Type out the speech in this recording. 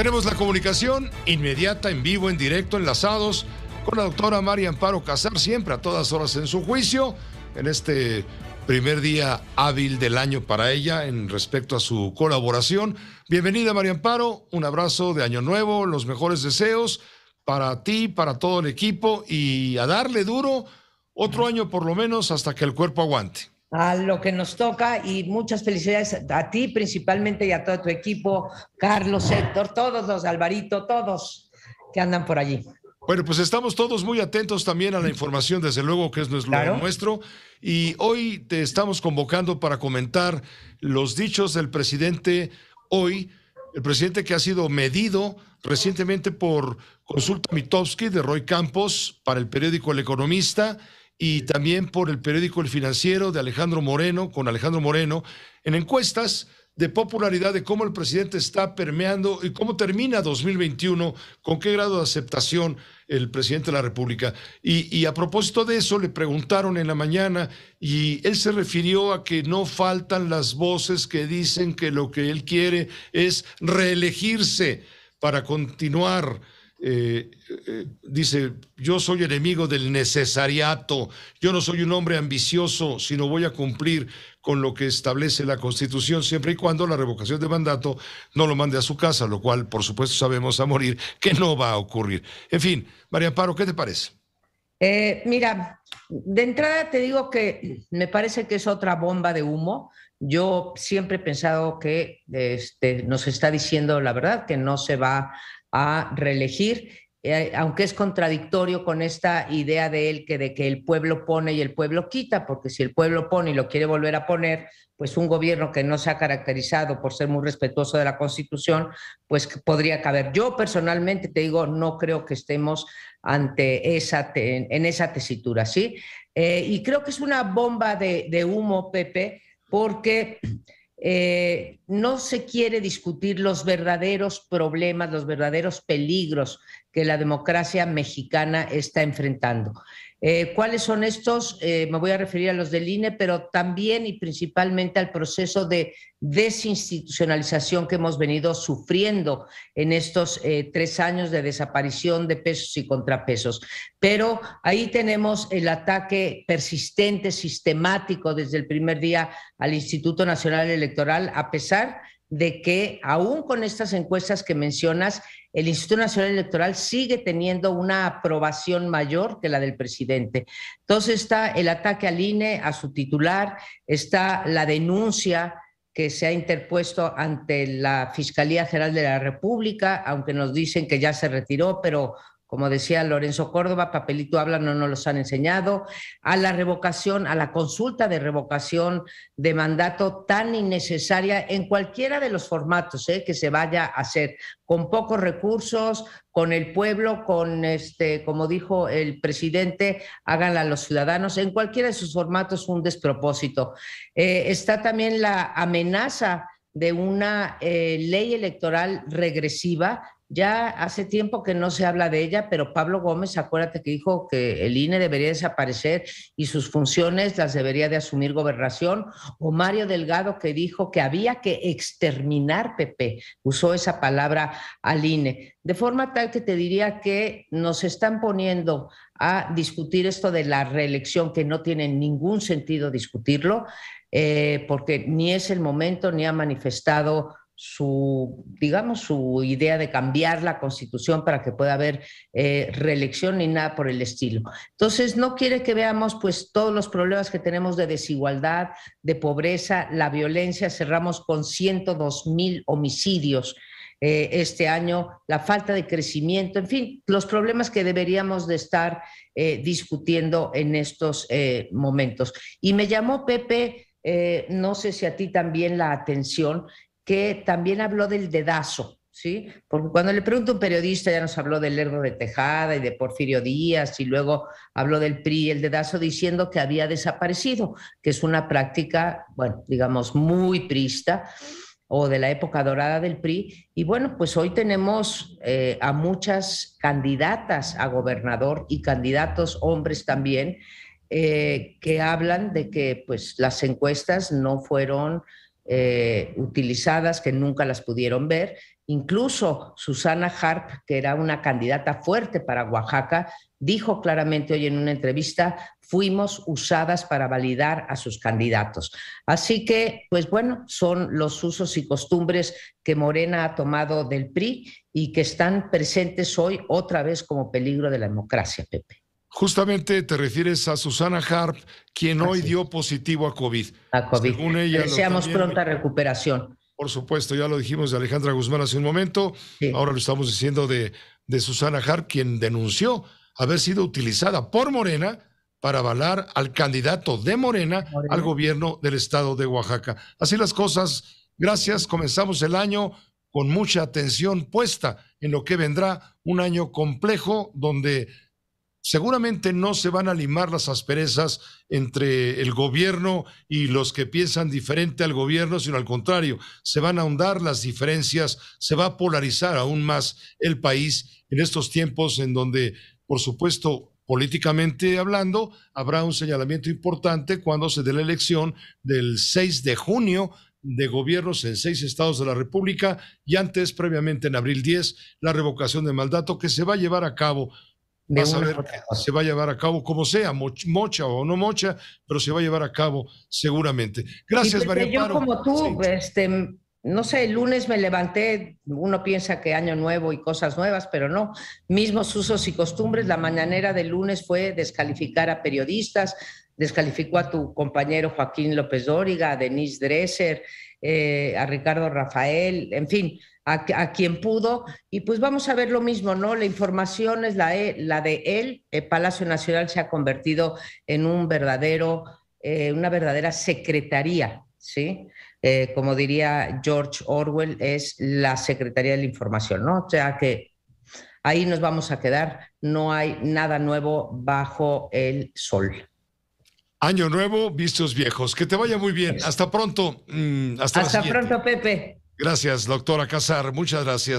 Tenemos la comunicación inmediata, en vivo, en directo, enlazados con la doctora María Amparo Casar, siempre a todas horas en su juicio, en este primer día hábil del año para ella en respecto a su colaboración. Bienvenida María Amparo, un abrazo de Año Nuevo, los mejores deseos para ti, para todo el equipo y a darle duro otro año por lo menos hasta que el cuerpo aguante a lo que nos toca y muchas felicidades a ti principalmente y a todo tu equipo, Carlos, Héctor, todos los, Alvarito, todos que andan por allí. Bueno, pues estamos todos muy atentos también a la información, desde luego que es lo nuestro. Y hoy te estamos convocando para comentar los dichos del presidente hoy, el presidente que ha sido medido recientemente por Consulta Mitowski de Roy Campos para el periódico El Economista y también por el periódico El Financiero de Alejandro Moreno, con Alejandro Moreno, en encuestas de popularidad de cómo el presidente está permeando y cómo termina 2021, con qué grado de aceptación el presidente de la República. Y, a propósito de eso, le preguntaron en la mañana y él se refirió a que no faltan las voces que dicen que lo que él quiere es reelegirse para continuar eh, eh, dice, yo soy enemigo del necesariato, yo no soy un hombre ambicioso, sino voy a cumplir con lo que establece la Constitución, siempre y cuando la revocación de mandato no lo mande a su casa, lo cual, por supuesto, sabemos a morir que no va a ocurrir. En fin, María Paro, ¿qué te parece? Eh, mira, de entrada te digo que me parece que es otra bomba de humo. Yo siempre he pensado que este, nos está diciendo la verdad, que no se va a reelegir, eh, aunque es contradictorio con esta idea de él que de que el pueblo pone y el pueblo quita, porque si el pueblo pone y lo quiere volver a poner, pues un gobierno que no se ha caracterizado por ser muy respetuoso de la Constitución, pues podría caber. Yo personalmente te digo, no creo que estemos ante esa en esa tesitura, ¿sí? Eh, y creo que es una bomba de, de humo, Pepe, porque eh, no se quiere discutir los verdaderos problemas, los verdaderos peligros que la democracia mexicana está enfrentando. Eh, ¿Cuáles son estos? Eh, me voy a referir a los del INE, pero también y principalmente al proceso de desinstitucionalización que hemos venido sufriendo en estos eh, tres años de desaparición de pesos y contrapesos. Pero ahí tenemos el ataque persistente, sistemático desde el primer día al Instituto Nacional Electoral, a pesar de que aún con estas encuestas que mencionas, el Instituto Nacional Electoral sigue teniendo una aprobación mayor que la del presidente. Entonces está el ataque al INE, a su titular, está la denuncia que se ha interpuesto ante la Fiscalía General de la República, aunque nos dicen que ya se retiró, pero como decía Lorenzo Córdoba, papelito habla, no nos los han enseñado, a la revocación, a la consulta de revocación de mandato tan innecesaria en cualquiera de los formatos eh, que se vaya a hacer, con pocos recursos, con el pueblo, con este, como dijo el presidente, háganla a los ciudadanos, en cualquiera de sus formatos un despropósito. Eh, está también la amenaza de una eh, ley electoral regresiva ya hace tiempo que no se habla de ella, pero Pablo Gómez, acuérdate que dijo que el INE debería desaparecer y sus funciones las debería de asumir gobernación, o Mario Delgado que dijo que había que exterminar PP, usó esa palabra al INE, de forma tal que te diría que nos están poniendo a discutir esto de la reelección, que no tiene ningún sentido discutirlo, eh, porque ni es el momento, ni ha manifestado su, digamos, su idea de cambiar la constitución para que pueda haber eh, reelección ni nada por el estilo. Entonces, no quiere que veamos pues todos los problemas que tenemos de desigualdad, de pobreza, la violencia, cerramos con 102 mil homicidios eh, este año, la falta de crecimiento, en fin, los problemas que deberíamos de estar eh, discutiendo en estos momentos. Y me llamó Pepe no sé si a ti también la atención, que también habló del dedazo, ¿sí? Porque cuando le pregunto a un periodista, ya nos habló del Lerdo de Tejada y de Porfirio Díaz, y luego habló del PRI y el dedazo diciendo que había desaparecido, que es una práctica, bueno, digamos, muy prista o de la época dorada del PRI. Y bueno, pues hoy tenemos eh, a muchas candidatas a gobernador y candidatos hombres también eh, que hablan de que pues, las encuestas no fueron eh, utilizadas que nunca las pudieron ver. Incluso Susana Harp, que era una candidata fuerte para Oaxaca, dijo claramente hoy en una entrevista, fuimos usadas para validar a sus candidatos. Así que, pues bueno, son los usos y costumbres que Morena ha tomado del PRI y que están presentes hoy otra vez como peligro de la democracia, Pepe. Justamente te refieres a Susana Harp, quien hoy dio positivo a COVID. A COVID. Según ella, Deseamos pronta recuperación. Por supuesto, ya lo dijimos de Alejandra Guzmán hace un momento, ahora lo estamos diciendo de, de Susana Harp, quien denunció haber sido utilizada por Morena para avalar al candidato de Morena al gobierno del estado de Oaxaca. Así las cosas. Gracias. Comenzamos el año con mucha atención puesta en lo que vendrá un año complejo donde seguramente no se van a limar las asperezas entre el gobierno y los que piensan diferente al gobierno, sino al contrario, se van a ahondar las diferencias, se va a polarizar aún más el país en estos tiempos en donde, por supuesto, políticamente hablando, habrá un señalamiento importante cuando se dé la elección del 6 de junio de gobiernos en seis estados de la República y antes, previamente en abril 10, la revocación de mandato que se va a llevar a cabo se va a llevar a cabo como sea, mocha o no mocha, pero se va a llevar a cabo seguramente. Gracias, María Yo como tú, este, no sé, el lunes me levanté, uno piensa que año nuevo y cosas nuevas, pero no, mismos usos y costumbres. La mañanera del lunes fue descalificar a periodistas, descalificó a tu compañero Joaquín López Dóriga, a Denise Dresser, eh, a Ricardo Rafael, en fin a, quien pudo. Y pues vamos a ver lo mismo, ¿no? La información es la, e, de él. El eh, Palacio Nacional se ha convertido en un verdadero, eh, una verdadera secretaría, ¿sí? Eh, como diría George Orwell, es la Secretaría de la Información, ¿no? O sea que ahí nos vamos a quedar, no hay nada nuevo bajo el sol. Año nuevo, vistos viejos. Que te vaya muy bien. Hasta pronto. Mm, hasta pronto, Pepe. Gracias, doctora Casar. Muchas gracias.